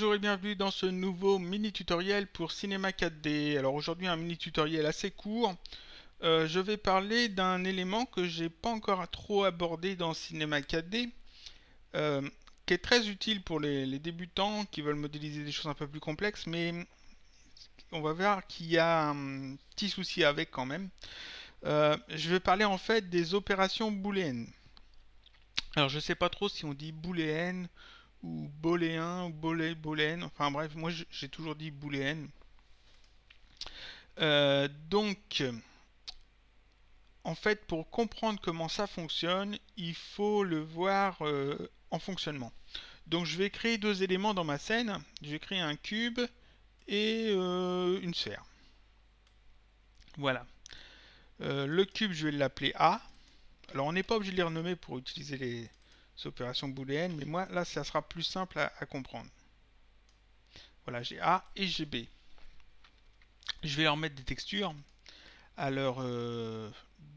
Bonjour et bienvenue dans ce nouveau mini tutoriel pour Cinema 4D. Alors aujourd'hui un mini tutoriel assez court. Euh, je vais parler d'un élément que j'ai pas encore trop abordé dans Cinema 4D, euh, qui est très utile pour les, débutants qui veulent modéliser des choses un peu plus complexes, mais on va voir qu'il y a un petit souci avec quand même. Euh, je vais parler en fait des opérations booléennes. Alors je sais pas trop si on dit booléennes ou booléen ou Bolé, enfin bref, moi j'ai toujours dit Booléen. Euh, donc, en fait, pour comprendre comment ça fonctionne, il faut le voir euh, en fonctionnement. Donc je vais créer deux éléments dans ma scène. Je vais créer un cube et euh, une sphère. Voilà. le cube, je vais l'appeler A. Alors on n'est pas obligé de les renommer pour utiliser les, opérations booléenne mais moi là ça sera plus simple à, comprendre. Voilà, j'ai A et j'ai B. Je vais leur mettre des textures alors euh,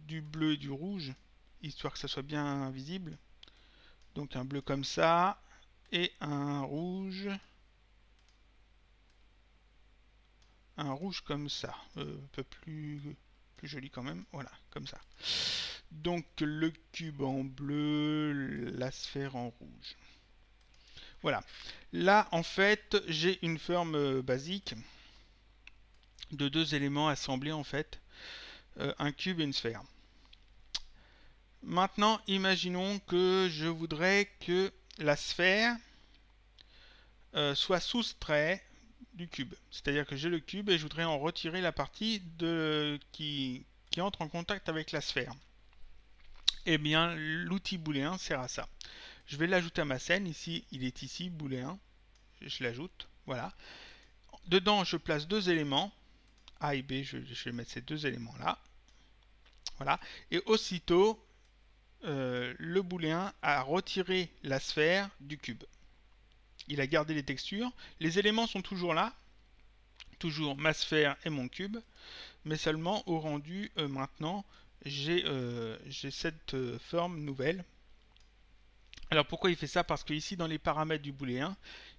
du bleu et du rouge, histoire que ça soit bien visible. Donc un bleu comme ça et un rouge. Un rouge comme ça, euh, un peu plus, plus joli quand même, voilà, comme ça. Donc le cube en bleu, la sphère en rouge. Voilà. Là, en fait, j'ai une forme euh, basique de deux éléments assemblés, en fait. Euh, un cube et une sphère. Maintenant, imaginons que je voudrais que la sphère euh, soit soustrait du cube. C'est-à-dire que j'ai le cube et je voudrais en retirer la partie de, qui entre en contact avec la sphère. Eh bien, l'outil booléen sert à ça. Je vais l'ajouter à ma scène. Ici, il est ici, booléen. Je l'ajoute. Voilà. Dedans, je place deux éléments. A et B, je, vais mettre ces deux éléments-là. Voilà. Et aussitôt, euh, le booléen a retiré la sphère du cube. Il a gardé les textures. Les éléments sont toujours là. Toujours ma sphère et mon cube. Mais seulement au rendu, euh, maintenant, euh, j'ai cette euh, forme nouvelle. Alors pourquoi il fait ça Parce que ici dans les paramètres du booléen,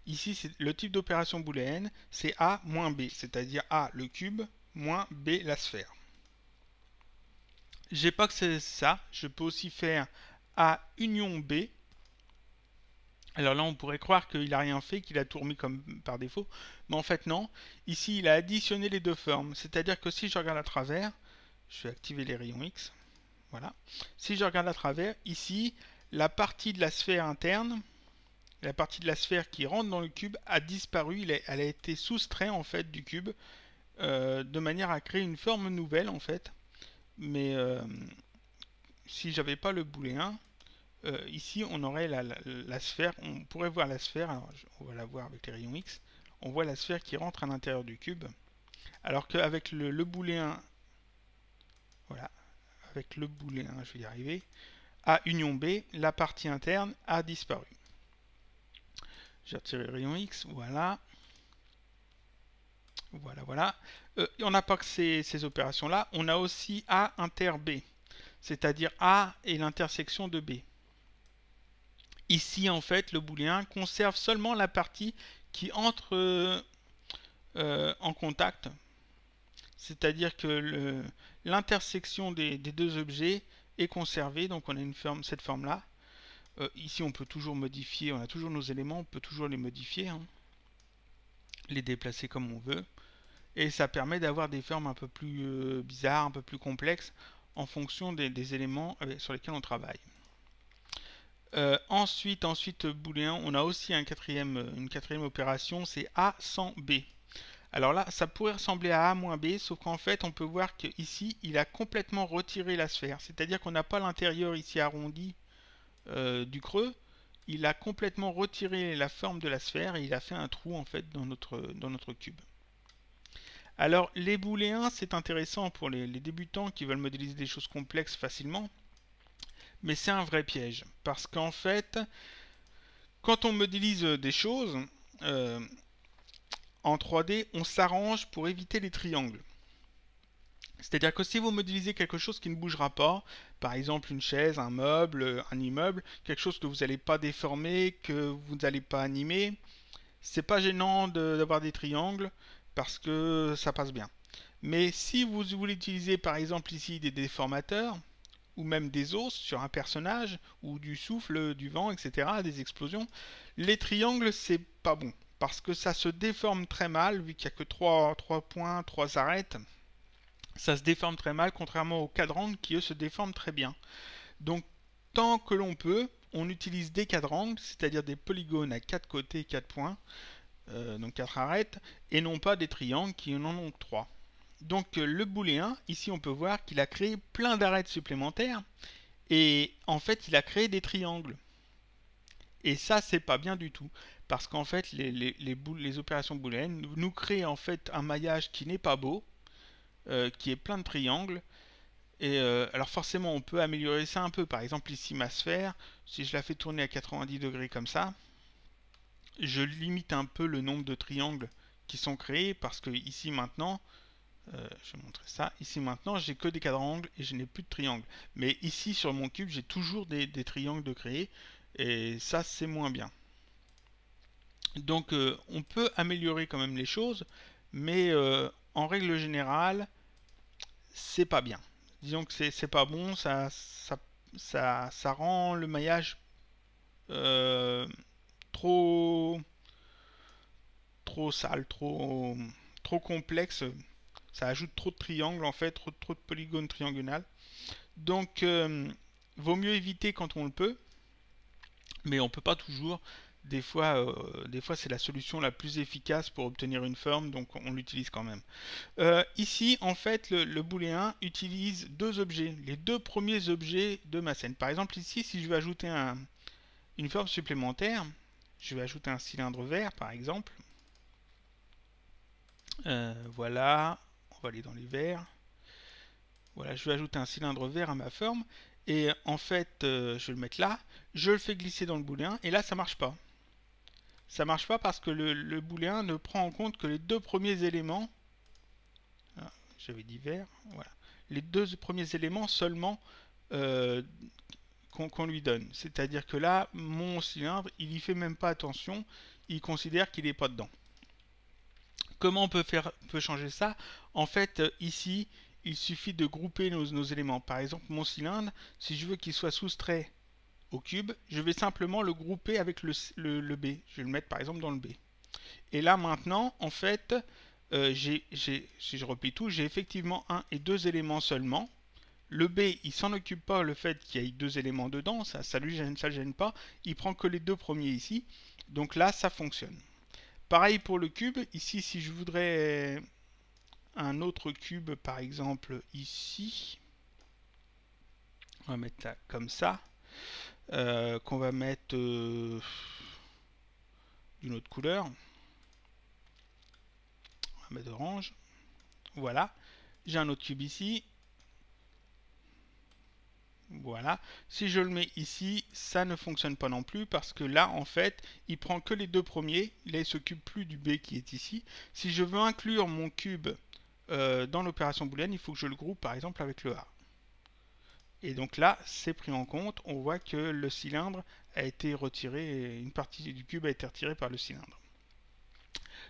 ici c'est le type d'opération booléenne, c'est a moins b, c'est-à-dire a le cube moins b la sphère. J'ai pas que c'est ça, je peux aussi faire a union b. Alors là on pourrait croire qu'il a rien fait, qu'il a tourné comme par défaut, mais en fait non. Ici il a additionné les deux formes, c'est-à-dire que si je regarde à travers, je vais activer les rayons X. Voilà. Si je regarde à travers, ici, la partie de la sphère interne, la partie de la sphère qui rentre dans le cube a disparu, elle a été soustraite en fait du cube, euh, de manière à créer une forme nouvelle en fait. Mais si euh, si j'avais pas le booléen, euh, ici on aurait la, sphère, on pourrait voir la sphère, on va la voir avec les rayons X, on voit la sphère qui rentre à l'intérieur du cube, alors qu'avec le, le booléen voilà, avec le boulet je vais y arriver, A union B, la partie interne a disparu. J'ai retiré le rayon X, voilà. Voilà, voilà. Euh, on n'a pas que ces, opérations-là, on a aussi A inter B, c'est-à-dire A et l'intersection de B. Ici, en fait, le booléen conserve seulement la partie qui entre euh, en contact c'est-à-dire que l'intersection des, deux objets est conservée, donc on a cette forme-là. Euh, ici, on peut toujours modifier, on a toujours nos éléments, on peut toujours les modifier, hein. les déplacer comme on veut. Et ça permet d'avoir des formes un peu plus euh, bizarres, un peu plus complexes, en fonction des, éléments euh, sur lesquels on travaille. ensuite, ensuite booléen, on a aussi une quatrième opération, c'est A sans B. Alors là, ça pourrait ressembler à A moins B, sauf qu'en fait, on peut voir qu'ici, il a complètement retiré la sphère. C'est-à-dire qu'on n'a pas l'intérieur ici arrondi euh, du creux. Il a complètement retiré la forme de la sphère et il a fait un trou en fait dans notre, dans notre cube. Alors les booléens, c'est intéressant pour les, débutants qui veulent modéliser des choses complexes facilement. Mais c'est un vrai piège. Parce qu'en fait, quand on modélise des choses, euh, en 3D, on s'arrange pour éviter les triangles. C'est-à-dire que si vous modélisez quelque chose qui ne bougera pas, par exemple une chaise, un meuble, un immeuble, quelque chose que vous n'allez pas déformer, que vous n'allez pas animer, c'est pas gênant d'avoir des triangles parce que ça passe bien. Mais si vous voulez utiliser par exemple ici des déformateurs, ou même des os sur un personnage, ou du souffle, du vent, etc., des explosions, les triangles c'est pas bon parce que ça se déforme très mal, vu qu'il n'y a que 3, points, 3 arêtes. Ça se déforme très mal, contrairement aux quadrangles qui, eux, se déforment très bien. Donc, tant que l'on peut, on utilise des quadrangles, c'est-à-dire des polygones à 4 côtés, 4 points, euh, donc 4 arêtes, et non pas des triangles qui en ont 3. Donc euh, le booléen, ici on peut voir qu'il a créé plein d'arêtes supplémentaires, et en fait il a créé des triangles. Et ça, c'est pas bien du tout. Parce qu'en fait, les, opérations booléennes nous, créent en fait un maillage qui n'est pas beau, euh, qui est plein de triangles. Et euh, alors forcément, on peut améliorer ça un peu. Par exemple, ici, ma sphère, si je la fais tourner à 90 degrés comme ça, je limite un peu le nombre de triangles qui sont créés parce que ici maintenant, euh, je vais montrer ça, ici maintenant j'ai que des quadrangles et je n'ai plus de triangles. Mais ici sur mon cube j'ai toujours des, des, triangles de créer et ça, c'est moins bien. Donc euh, on peut améliorer quand même les choses, mais euh, en règle générale, c'est pas bien. Disons que c'est pas bon, ça, ça, ça, rend le maillage euh, trop, trop sale, trop, trop complexe. Ça ajoute trop de triangles en fait, trop, de polygones triangulaires Donc vaut mieux éviter quand on le peut mais on peut pas toujours. Des fois, euh, fois c'est la solution la plus efficace pour obtenir une forme, donc on l'utilise quand même. Euh, ici, en fait, le, booléen utilise deux objets, les deux premiers objets de ma scène. Par exemple, ici, si je veux ajouter une forme supplémentaire, je vais ajouter un cylindre vert, par exemple. Euh, voilà, on va aller dans les verts. Voilà, je vais ajouter un cylindre vert à ma forme. Et en fait, euh, je vais le mettre là. Je le fais glisser dans le booléen. Et là, ça marche pas. Ça marche pas parce que le, le booléen ne prend en compte que les deux premiers éléments. Ah, j'avais dit vert. Voilà. Les deux premiers éléments seulement euh, qu'on lui donne. C'est-à-dire que là, mon cylindre, il y fait même pas attention. Il considère qu'il n'est pas dedans. Comment on peut, faire, peut changer ça En fait, euh, ici, il suffit de grouper nos, éléments. Par exemple, mon cylindre, si je veux qu'il soit soustrait au cube, je vais simplement le grouper avec le, B. Je vais le mettre par exemple dans le B. Et là maintenant, en fait, euh, si je replie tout, j'ai effectivement un et deux éléments seulement. Le B, il s'en occupe pas le fait qu'il y ait deux éléments dedans, ça ça lui gêne, ça gêne pas. Il prend que les deux premiers ici. Donc là, ça fonctionne. Pareil pour le cube, ici si je voudrais un autre cube, par exemple ici, on va mettre ça comme ça, euh, qu'on va mettre euh, d'une autre couleur, on va mettre orange, voilà, j'ai un autre cube ici, voilà. Si je le mets ici, ça ne fonctionne pas non plus parce que là, en fait, il prend que les deux premiers. Là, il s'occupe plus du B qui est ici. Si je veux inclure mon cube euh, dans l'opération booléenne, il faut que je le groupe par exemple avec le A. Et donc là, c'est pris en compte. On voit que le cylindre a été retiré, une partie du cube a été retirée par le cylindre.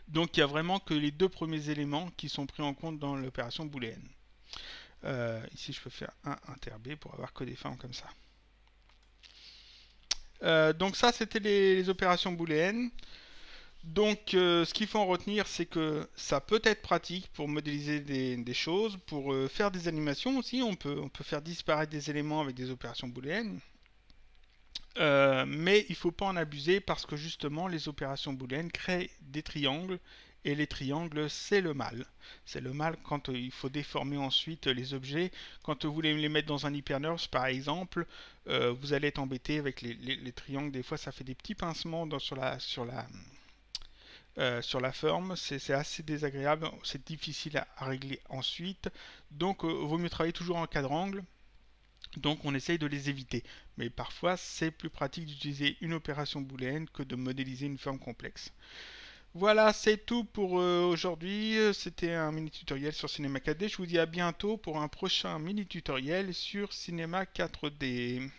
Donc il n'y a vraiment que les deux premiers éléments qui sont pris en compte dans l'opération booléenne. Euh, ici, je peux faire un inter B pour avoir que des formes comme ça. Euh, donc ça, c'était les, opérations booléennes. Donc, euh, ce qu'il faut en retenir, c'est que ça peut être pratique pour modéliser des, choses, pour euh, faire des animations aussi. On peut, on peut faire disparaître des éléments avec des opérations booléennes. Euh, mais il ne faut pas en abuser parce que justement, les opérations booléennes créent des triangles. Et les triangles, c'est le mal. C'est le mal quand il faut déformer ensuite les objets. Quand vous voulez les mettre dans un hypernurse, par exemple, vous allez être embêté avec les, triangles. Des fois, ça fait des petits pincements sur la... Sur la euh, sur la forme, c'est assez désagréable, c'est difficile à, régler ensuite, donc euh, vaut mieux travailler toujours en angle. donc on essaye de les éviter. Mais parfois c'est plus pratique d'utiliser une opération booléenne que de modéliser une forme complexe. Voilà, c'est tout pour euh, aujourd'hui. C'était un mini tutoriel sur Cinema 4D. Je vous dis à bientôt pour un prochain mini tutoriel sur Cinema 4D.